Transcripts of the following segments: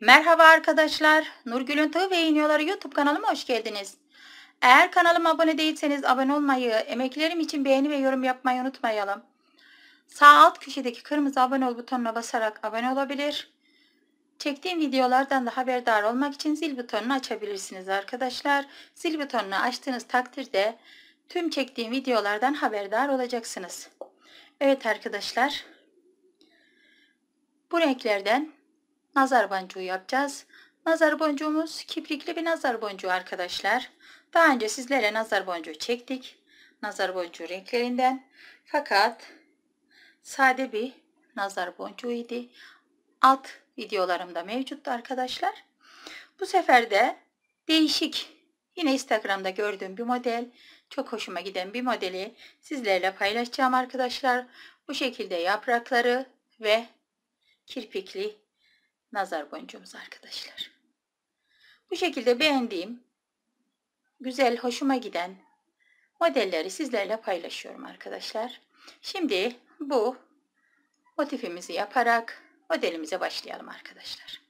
Merhaba arkadaşlar. Nurgül'ün Tığ ve İğniyorları YouTube kanalıma hoş geldiniz. Eğer kanalıma abone değilseniz abone olmayı, emeklerim için beğeni ve yorum yapmayı unutmayalım. Sağ alt köşedeki kırmızı abone ol butonuna basarak abone olabilir. Çektiğim videolardan da haberdar olmak için zil butonunu açabilirsiniz arkadaşlar. Zil butonunu açtığınız takdirde tüm çektiğim videolardan haberdar olacaksınız. Evet arkadaşlar. Bu renklerden nazar boncuğu yapacağız. Nazar boncuğumuz kiprikli bir nazar boncuğu arkadaşlar. Daha önce sizlere nazar boncuğu çektik. Nazar boncuğu renklerinden. Fakat sade bir nazar boncuğu idi. Alt videolarımda mevcuttu arkadaşlar. Bu sefer de değişik yine Instagram'da gördüğüm bir model. Çok hoşuma giden bir modeli sizlerle paylaşacağım arkadaşlar. Bu şekilde yaprakları ve kirpikli nazar boncuğumuz arkadaşlar. Bu şekilde beğendiğim, güzel, hoşuma giden modelleri sizlerle paylaşıyorum arkadaşlar. Şimdi bu motifimizi yaparak modelimize başlayalım arkadaşlar.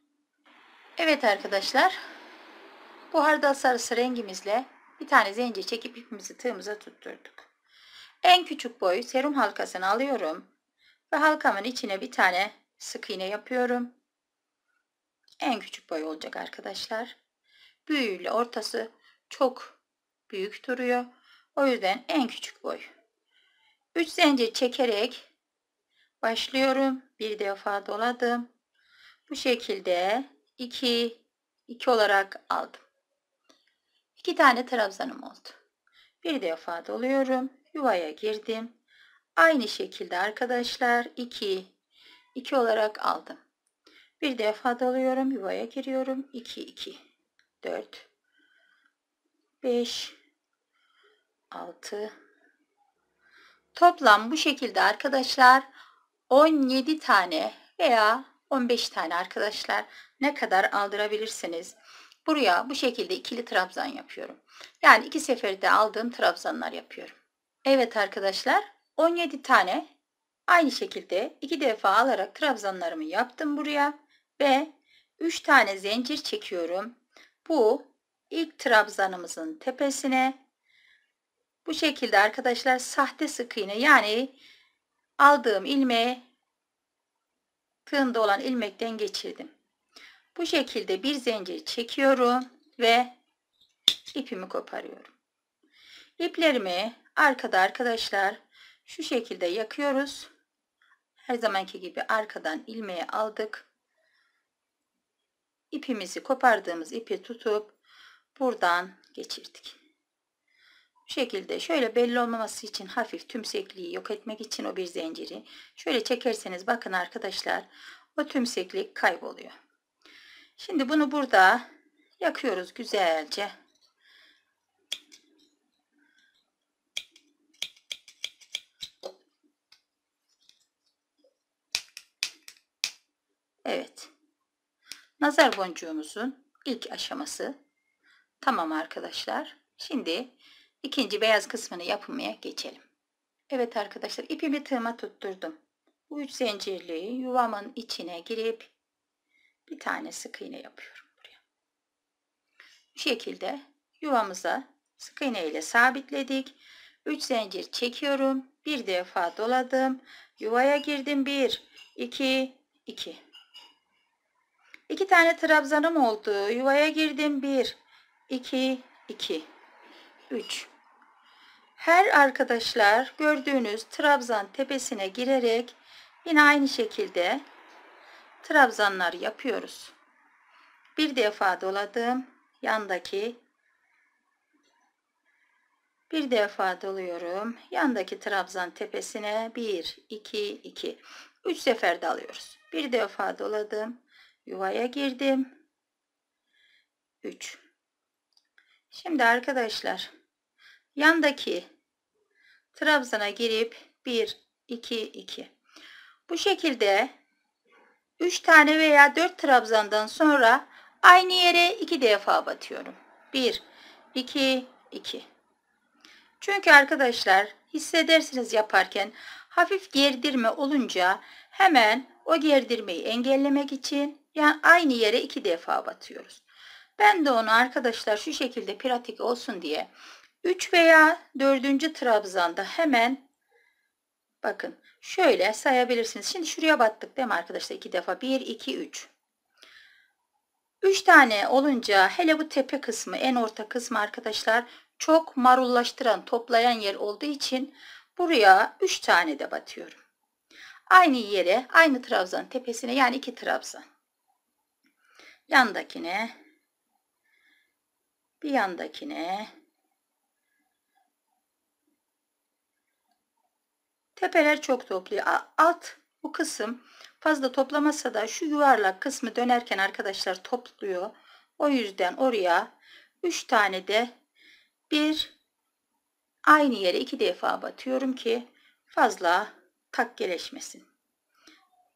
Evet arkadaşlar, bu hardal sarısı rengimizle bir tane zincir çekip ipimizi tığımıza tutturduk. En küçük boy serum halkasını alıyorum ve halkamın içine bir tane sık iğne yapıyorum en küçük boy olacak arkadaşlar. Büyüğüyle ortası çok büyük duruyor. O yüzden en küçük boy. 3 zincir çekerek başlıyorum. Bir defa doladım. Bu şekilde 2 2 olarak aldım. 2 tane trabzanım oldu. Bir defa doluyorum. Yuvaya girdim. Aynı şekilde arkadaşlar 2 2 olarak aldım. Bir defa dalıyorum. Yuvaya giriyorum. 2, 2, 4, 5, 6. Toplam bu şekilde arkadaşlar 17 tane veya 15 tane arkadaşlar ne kadar aldırabilirsiniz. Buraya bu şekilde ikili trabzan yapıyorum. Yani iki seferde aldığım trabzanlar yapıyorum. Evet arkadaşlar 17 tane aynı şekilde iki defa alarak trabzanlarımı yaptım buraya ve 3 tane zincir çekiyorum. Bu ilk trabzanımızın tepesine bu şekilde arkadaşlar sahte sık iğne yani aldığım ilmeği tığında olan ilmekten geçirdim. Bu şekilde bir zincir çekiyorum ve ipimi koparıyorum. İplerimi arkada arkadaşlar şu şekilde yakıyoruz. Her zamanki gibi arkadan ilmeği aldık ipimizi kopardığımız ipi tutup buradan geçirdik. Bu şekilde şöyle belli olmaması için hafif tümsekliği yok etmek için o bir zinciri şöyle çekerseniz bakın arkadaşlar o tümseklik kayboluyor. Şimdi bunu burada yakıyoruz güzelce. Evet. Nazar boncuğumuzun ilk aşaması. Tamam arkadaşlar. Şimdi ikinci beyaz kısmını yapmaya geçelim. Evet arkadaşlar ipimi tığıma tutturdum. Bu üç zincirli yuvamın içine girip bir tane sık iğne yapıyorum buraya. Bu şekilde yuvamıza sık iğne ile sabitledik. 3 zincir çekiyorum. Bir defa doladım. Yuvaya girdim. 1 2 2 İki tane trabzanım oldu. Yuvaya girdim. Bir, iki, iki, üç. Her arkadaşlar gördüğünüz trabzan tepesine girerek yine aynı şekilde trabzanlar yapıyoruz. Bir defa doladım. Yandaki bir defa doluyorum. Yandaki trabzan tepesine 1, 2, 2. 3 sefer dalıyoruz. Bir defa doladım yuvaya girdim 3 şimdi arkadaşlar yandaki trabzana girip 1 2 2 bu şekilde 3 tane veya 4 trabzandan sonra aynı yere 2 defa batıyorum 1 2 2 çünkü arkadaşlar hissedersiniz yaparken hafif gerdirme olunca Hemen o gerdirmeyi engellemek için yani aynı yere iki defa batıyoruz. Ben de onu arkadaşlar şu şekilde pratik olsun diye 3 veya 4. trabzanda hemen bakın şöyle sayabilirsiniz. Şimdi şuraya battık değil mi arkadaşlar? 2 defa 1, 2, 3. 3 tane olunca hele bu tepe kısmı en orta kısmı arkadaşlar çok marullaştıran toplayan yer olduğu için buraya 3 tane de batıyorum. Aynı yere, aynı trabzanın tepesine yani iki trabzan. Yandakine, bir yandakine, tepeler çok topluyor. Alt bu kısım fazla toplamasa da şu yuvarlak kısmı dönerken arkadaşlar topluyor. O yüzden oraya 3 tane de bir aynı yere iki defa batıyorum ki fazla takkeleşmesin.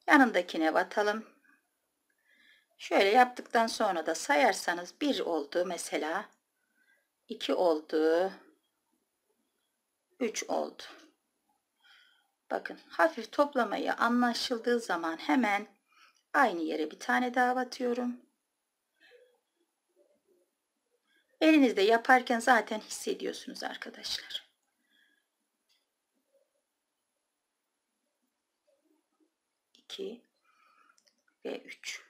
Yanındakine batalım. Şöyle yaptıktan sonra da sayarsanız bir oldu mesela. 2 oldu. 3 oldu. Bakın hafif toplamayı anlaşıldığı zaman hemen aynı yere bir tane daha batıyorum. Elinizde yaparken zaten hissediyorsunuz arkadaşlar. 2 ve 3.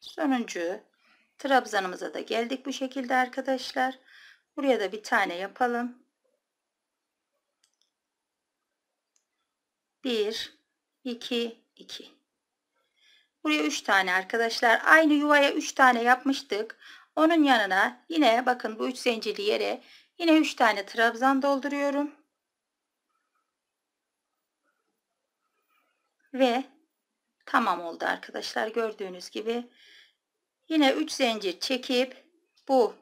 Sonuncu trabzanımıza da geldik bu şekilde arkadaşlar. Buraya da bir tane yapalım. 1 2 2 Buraya 3 tane arkadaşlar. Aynı yuvaya 3 tane yapmıştık. Onun yanına yine bakın bu 3 zincirli yere yine 3 tane trabzan dolduruyorum. ve tamam oldu arkadaşlar gördüğünüz gibi yine 3 zincir çekip bu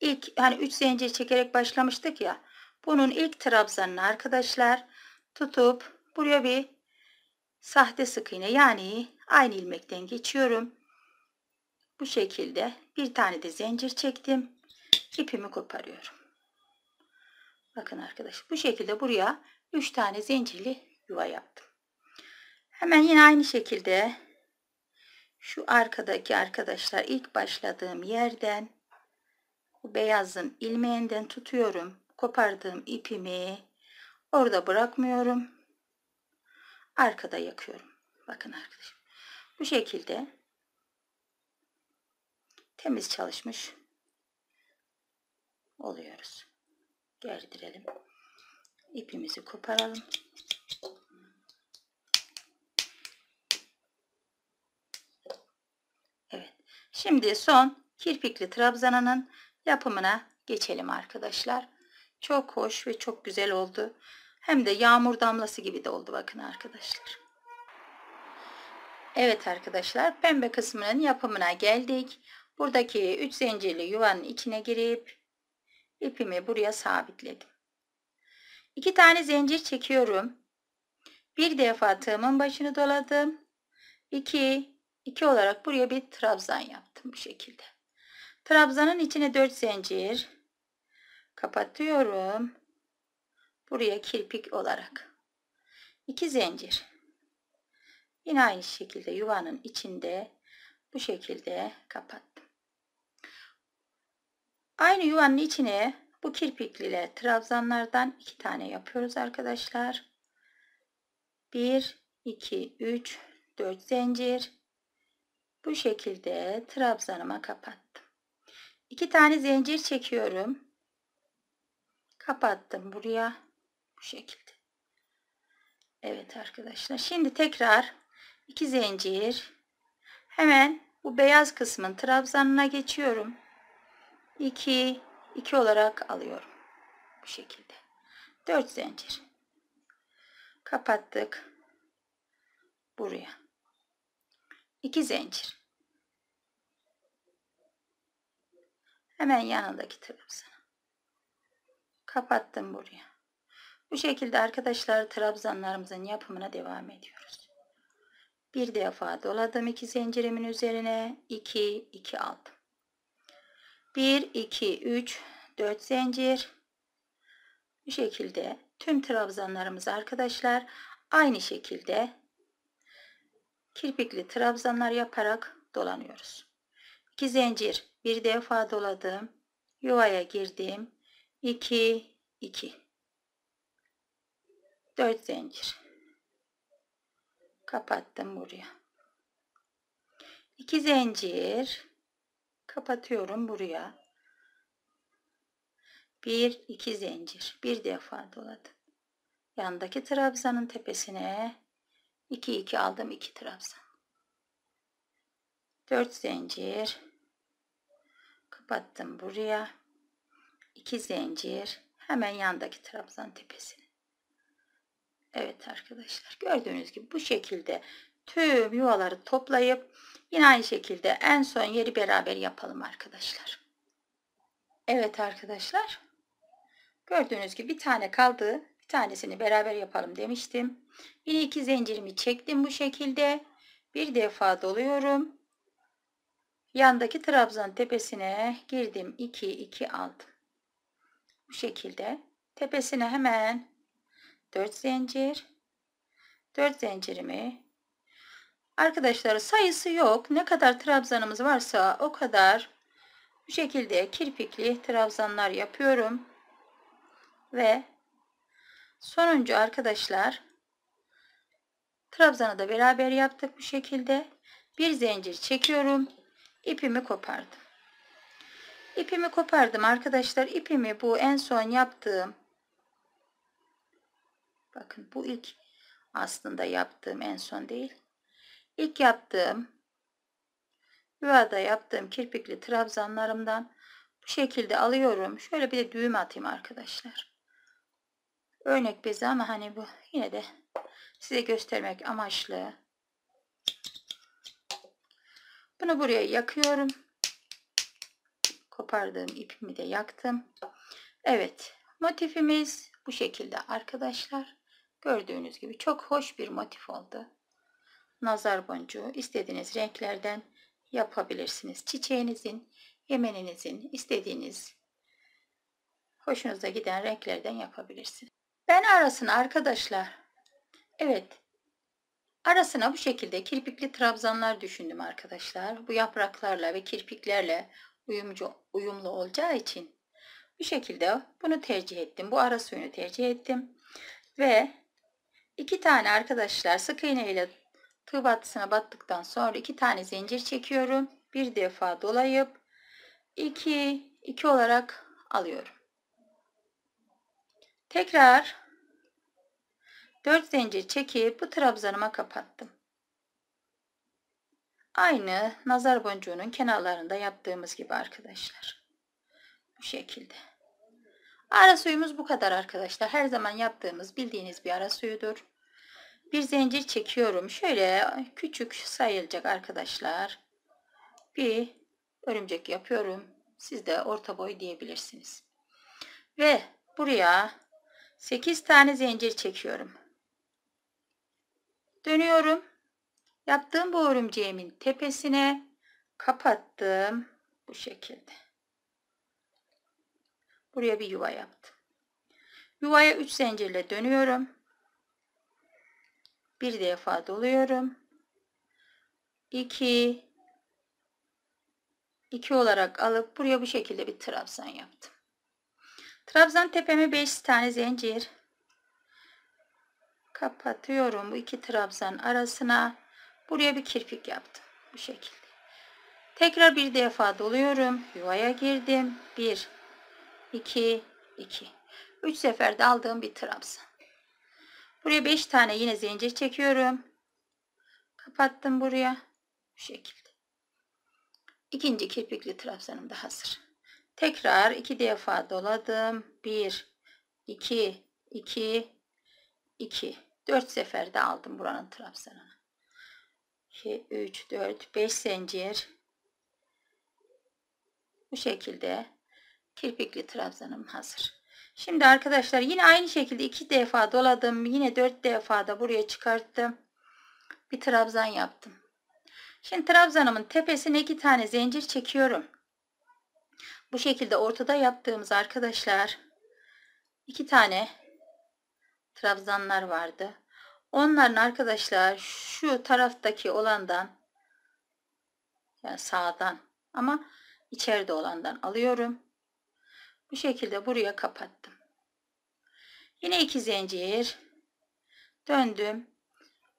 ilk hani 3 zincir çekerek başlamıştık ya bunun ilk trabzanını arkadaşlar tutup buraya bir sahte sık iğne yani aynı ilmekten geçiyorum bu şekilde bir tane de zincir çektim ipimi koparıyorum bakın arkadaş bu şekilde buraya 3 tane zincirli yuva yaptım Hemen yine aynı şekilde şu arkadaki arkadaşlar ilk başladığım yerden bu beyazın ilmeğinden tutuyorum. Kopardığım ipimi orada bırakmıyorum. Arkada yakıyorum. Bakın arkadaşım. Bu şekilde temiz çalışmış oluyoruz. Gerdirelim. İpimizi koparalım. Şimdi son kirpikli trabzananın yapımına geçelim arkadaşlar. Çok hoş ve çok güzel oldu. Hem de yağmur damlası gibi de oldu bakın arkadaşlar. Evet arkadaşlar pembe kısmının yapımına geldik. Buradaki 3 zincirli yuvanın içine girip ipimi buraya sabitledim. 2 tane zincir çekiyorum. Bir defa tığımın başını doladım. 2 2 olarak buraya bir trabzan yaptım bu şekilde. Trabzanın içine 4 zincir kapatıyorum. Buraya kirpik olarak 2 zincir. Yine aynı şekilde yuvanın içinde bu şekilde kapattım. Aynı yuvanın içine bu kirpikliyle trabzanlardan 2 tane yapıyoruz arkadaşlar. 1 2 3 4 zincir bu şekilde trabzanıma kapattım. İki tane zincir çekiyorum. Kapattım buraya. Bu şekilde. Evet arkadaşlar. Şimdi tekrar iki zincir. Hemen bu beyaz kısmın trabzanına geçiyorum. 2 2 olarak alıyorum. Bu şekilde. 4 zincir. Kapattık. Buraya. 2 zincir. Hemen yanındaki trabzana. Kapattım buraya. Bu şekilde arkadaşlar trabzanlarımızın yapımına devam ediyoruz. Bir defa doladım iki zincirimin üzerine 2 2 aldım. 1 2 3 4 zincir. Bu şekilde tüm trabzanlarımız arkadaşlar aynı şekilde kirpikli trabzanlar yaparak dolanıyoruz. İki zincir bir defa doladım. Yuvaya girdim. 2 iki, dört zincir. Kapattım buraya. İki zincir kapatıyorum buraya. Bir, iki zincir bir defa doladım. Yandaki trabzanın tepesine 2 2 aldım 2 trabzan 4 zincir kapattım buraya 2 zincir hemen yandaki trabzan tepesini. Evet arkadaşlar gördüğünüz gibi bu şekilde tüm yuvaları toplayıp yine aynı şekilde en son yeri beraber yapalım arkadaşlar. Evet arkadaşlar gördüğünüz gibi bir tane kaldı bir tanesini beraber yapalım demiştim. Yine iki zincirimi çektim bu şekilde. Bir defa doluyorum. Yandaki trabzan tepesine girdim. 2 2 aldım. Bu şekilde tepesine hemen 4 zincir 4 zincirimi Arkadaşlar sayısı yok. Ne kadar trabzanımız varsa o kadar bu şekilde kirpikli trabzanlar yapıyorum. Ve sonuncu arkadaşlar Trabzanı da beraber yaptık bu şekilde. Bir zincir çekiyorum. İpimi kopardım. İpimi kopardım arkadaşlar. İpimi bu en son yaptığım bakın bu ilk aslında yaptığım en son değil. İlk yaptığım yuvada yaptığım kirpikli trabzanlarımdan bu şekilde alıyorum. Şöyle bir de düğüm atayım arkadaşlar. Örnek bezi ama hani bu yine de size göstermek amaçlı. Bunu buraya yakıyorum. Kopardığım ipimi de yaktım. Evet motifimiz bu şekilde arkadaşlar. Gördüğünüz gibi çok hoş bir motif oldu. Nazar boncuğu istediğiniz renklerden yapabilirsiniz. Çiçeğinizin, yemeninizin istediğiniz hoşunuza giden renklerden yapabilirsiniz. Ben arasına arkadaşlar Evet. Arasına bu şekilde kirpikli trabzanlar düşündüm arkadaşlar. Bu yapraklarla ve kirpiklerle uyumcu, uyumlu olacağı için bu şekilde bunu tercih ettim. Bu ara suyunu tercih ettim. Ve iki tane arkadaşlar sık iğne ile tığ battısına battıktan sonra iki tane zincir çekiyorum. Bir defa dolayıp 2 2 olarak alıyorum. Tekrar 4 zincir çekip bu trabzanıma kapattım. Aynı nazar boncuğunun kenarlarında yaptığımız gibi arkadaşlar. Bu şekilde. Ara suyumuz bu kadar arkadaşlar. Her zaman yaptığımız bildiğiniz bir ara suyudur. Bir zincir çekiyorum. Şöyle küçük sayılacak arkadaşlar. Bir örümcek yapıyorum. Siz de orta boy diyebilirsiniz. Ve buraya 8 tane zincir çekiyorum. Dönüyorum. Yaptığım bu örümceğimin tepesine kapattım. Bu şekilde. Buraya bir yuva yaptım. Yuvaya 3 zincirle dönüyorum. Bir defa doluyorum. 2 2 olarak alıp buraya bu şekilde bir trabzan yaptım. Trabzan tepemi 5 tane zincir kapatıyorum bu iki trabzan arasına buraya bir kirpik yaptım bu şekilde tekrar bir defa doluyorum yuvaya girdim 1 2 2 3 seferde aldığım bir trabzan buraya 5 tane yine zincir çekiyorum kapattım buraya bu şekilde ikinci kirpikli trabzanım da hazır tekrar iki defa doladım 1 2 2 2 4 seferde aldım buranın trabzanını. 2, 3, 4, 5 zincir. Bu şekilde kirpikli trabzanım hazır. Şimdi arkadaşlar yine aynı şekilde 2 defa doladım. Yine 4 defa da buraya çıkarttım. Bir trabzan yaptım. Şimdi trabzanımın tepesine 2 tane zincir çekiyorum. Bu şekilde ortada yaptığımız arkadaşlar 2 tane trabzanlar vardı. Onların arkadaşlar şu taraftaki olandan yani sağdan ama içeride olandan alıyorum. Bu şekilde buraya kapattım. Yine iki zincir döndüm.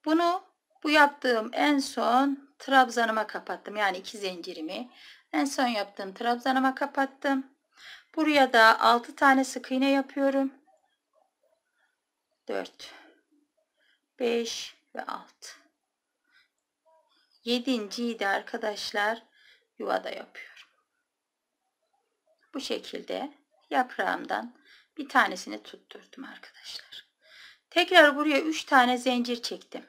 Bunu bu yaptığım en son trabzanıma kapattım. Yani iki zincirimi en son yaptığım trabzanıma kapattım. Buraya da 6 tane sık iğne yapıyorum. 4 5 ve 6. Yedinciyi de arkadaşlar yuvada yapıyorum. Bu şekilde yaprağımdan bir tanesini tutturdum arkadaşlar. Tekrar buraya 3 tane zincir çektim.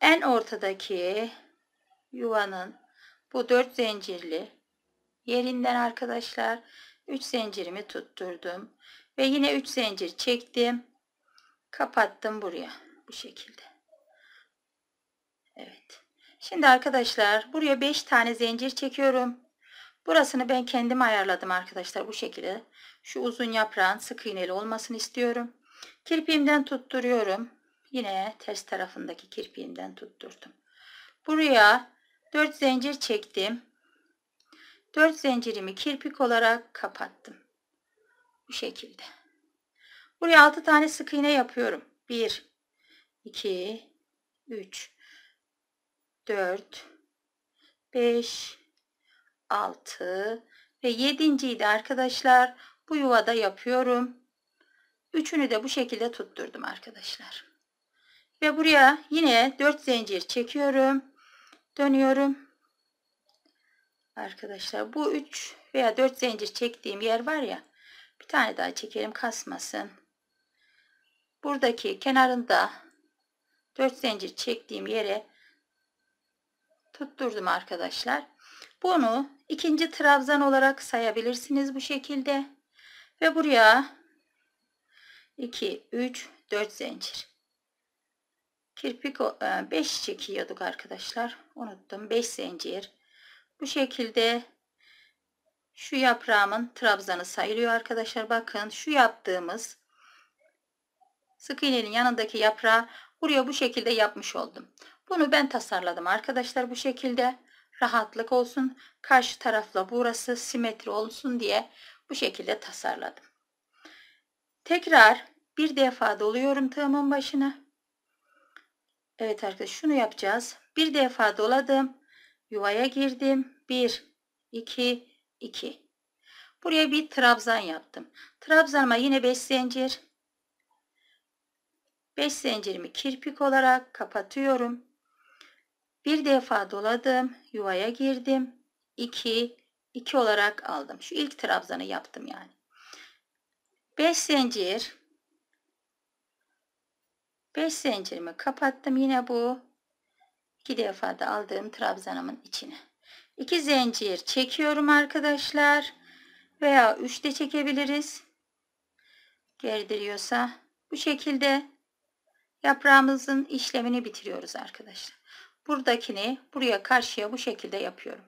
En ortadaki yuvanın bu 4 zincirli yerinden arkadaşlar 3 zincirimi tutturdum ve yine 3 zincir çektim kapattım buraya bu şekilde. Evet. Şimdi arkadaşlar buraya 5 tane zincir çekiyorum. Burasını ben kendim ayarladım arkadaşlar bu şekilde. Şu uzun yaprağın sık iğneli olmasını istiyorum. Kirpiğimden tutturuyorum. Yine ters tarafındaki kirpiğimden tutturdum. Buraya 4 zincir çektim. 4 zincirimi kirpik olarak kapattım. Bu şekilde. Buraya 6 tane sık iğne yapıyorum. 1 2 3 4 5 6 ve 7.yi de arkadaşlar bu yuvada yapıyorum. Üçünü de bu şekilde tutturdum arkadaşlar. Ve buraya yine 4 zincir çekiyorum. Dönüyorum. Arkadaşlar bu 3 veya 4 zincir çektiğim yer var ya. Bir tane daha çekelim kasmasın buradaki kenarında 4 zincir çektiğim yere tutturdum arkadaşlar. Bunu ikinci trabzan olarak sayabilirsiniz bu şekilde. Ve buraya 2, 3, 4 zincir. Kirpik 5 e, çekiyorduk arkadaşlar. Unuttum 5 zincir. Bu şekilde şu yaprağımın trabzanı sayılıyor arkadaşlar. Bakın şu yaptığımız Sık iğnenin yanındaki yaprağı buraya bu şekilde yapmış oldum. Bunu ben tasarladım arkadaşlar bu şekilde. Rahatlık olsun. Karşı tarafla burası simetri olsun diye bu şekilde tasarladım. Tekrar bir defa doluyorum tığımın başına. Evet arkadaşlar şunu yapacağız. Bir defa doladım. Yuvaya girdim. 1, 2, 2. Buraya bir trabzan yaptım. Trabzanıma yine 5 zincir. 5 zincirimi kirpik olarak kapatıyorum. Bir defa doladım, yuvaya girdim. 2 2 olarak aldım. Şu ilk trabzanı yaptım yani. 5 zincir 5 zincirimi kapattım yine bu iki defa da aldığım trabzanımın içine 2 zincir çekiyorum arkadaşlar veya 3 de çekebiliriz gerdiriyorsa bu şekilde Yaprağımızın işlemini bitiriyoruz arkadaşlar. Buradakini buraya karşıya bu şekilde yapıyorum.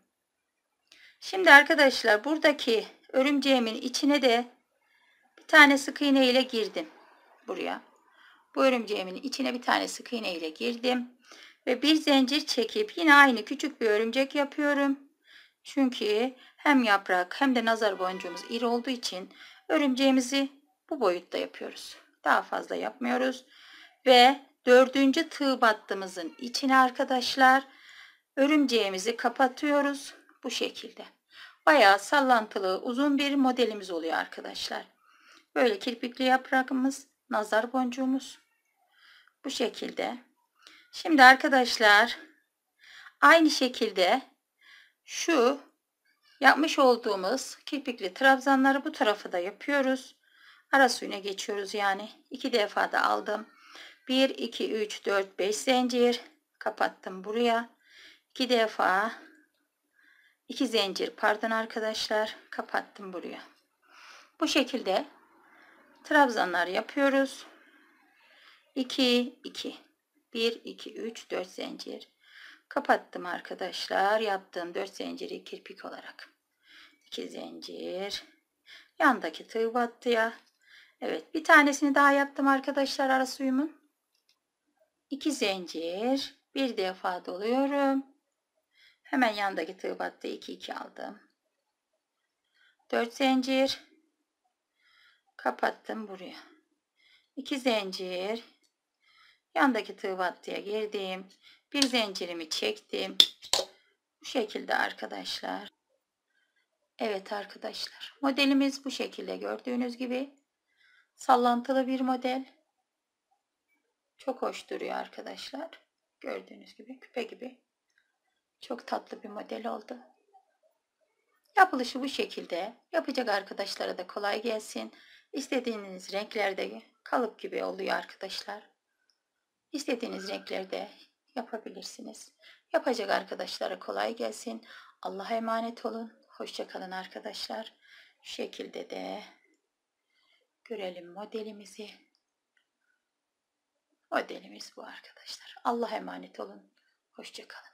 Şimdi arkadaşlar buradaki örümceğimin içine de bir tane sık iğne ile girdim buraya. Bu örümceğimin içine bir tane sık iğne ile girdim ve bir zincir çekip yine aynı küçük bir örümcek yapıyorum. Çünkü hem yaprak hem de nazar boncuğumuz iri olduğu için örümceğimizi bu boyutta yapıyoruz. Daha fazla yapmıyoruz ve dördüncü tığ battığımızın içine arkadaşlar örümceğimizi kapatıyoruz bu şekilde. Bayağı sallantılı uzun bir modelimiz oluyor arkadaşlar. Böyle kirpikli yaprakımız, nazar boncuğumuz bu şekilde. Şimdi arkadaşlar aynı şekilde şu yapmış olduğumuz kirpikli trabzanları bu tarafı da yapıyoruz. Ara suyuna geçiyoruz yani. iki defa da aldım. 1 2 3 4 5 zincir kapattım buraya iki defa iki zincir pardon arkadaşlar kapattım buraya bu şekilde trabzanlar yapıyoruz 2 2 1 2 3 4 zincir kapattım arkadaşlar yaptığım 4 zinciri kirpik olarak 2 zincir yandaki tığ battıya Evet bir tanesini daha yaptım arkadaşlar ara suyumun 2 zincir bir defa doluyorum. Hemen yandaki tığ battı 2 2 aldım. 4 zincir kapattım buraya. 2 zincir yandaki tığ battıya girdim. Bir zincirimi çektim. Bu şekilde arkadaşlar. Evet arkadaşlar modelimiz bu şekilde gördüğünüz gibi sallantılı bir model. Çok hoş duruyor arkadaşlar. Gördüğünüz gibi küpe gibi. Çok tatlı bir model oldu. Yapılışı bu şekilde. Yapacak arkadaşlara da kolay gelsin. İstediğiniz renklerde kalıp gibi oluyor arkadaşlar. İstediğiniz renklerde yapabilirsiniz. Yapacak arkadaşlara kolay gelsin. Allah'a emanet olun. Hoşçakalın arkadaşlar. Şu şekilde de görelim modelimizi. Modelimiz bu arkadaşlar. Allah emanet olun. Hoşçakalın.